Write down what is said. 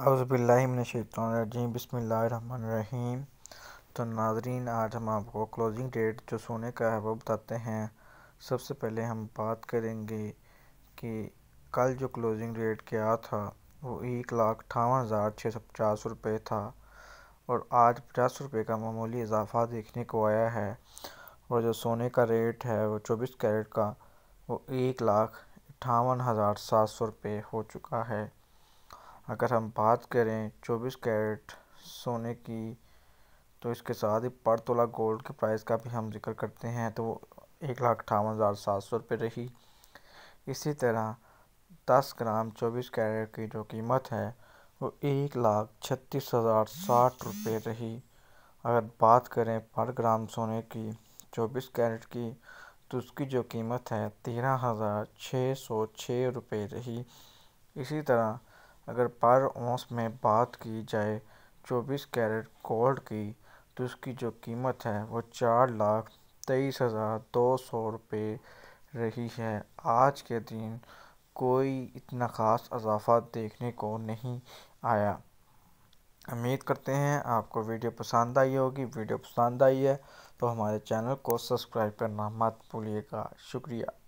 अज़बिल्लिमिनशैतरजीम बसमीम तो नाजरीन आज हम आपको क्लोजिंग डेट जो सोने का है वो बताते हैं सबसे पहले हम बात करेंगे कि कल जो क्लोजिंग रेट क्या था वो एक लाख अठावन हज़ार छः सौ पचास रुपये था और आज पचास रुपये का मामूली इजाफ़ा देखने को आया है और जो सोने का रेट है वो चौबीस कैरेट का वो एक लाख अठावन हज़ार सात सौ रुपये हो चुका है अगर हम बात करें चौबीस कैरेट सोने की तो इसके साथ ही पर तोला गोल्ड के प्राइस का भी हम जिक्र करते हैं तो एक लाख अठावन हज़ार सात सौ रुपये रही इसी तरह दस ग्राम चौबीस कैरेट की जो कीमत है वो एक लाख छत्तीस हज़ार साठ रुपये रही अगर बात करें पर ग्राम सोने की चौबीस कैरेट की तो उसकी जो कीमत है तेरह हज़ार छः सौ छः रुपये रही इसी तरह अगर पर औंस में बात की जाए चौबीस कैरेट गोल्ड की तो उसकी जो कीमत है वो चार लाख तेईस हज़ार दो सौ रुपये रही है आज के दिन कोई इतना ख़ास अजाफा देखने को नहीं आया उम्मीद करते हैं आपको वीडियो पसंद आई होगी वीडियो पसंद आई है तो हमारे चैनल को सब्सक्राइब करना मत भूलिएगा शुक्रिया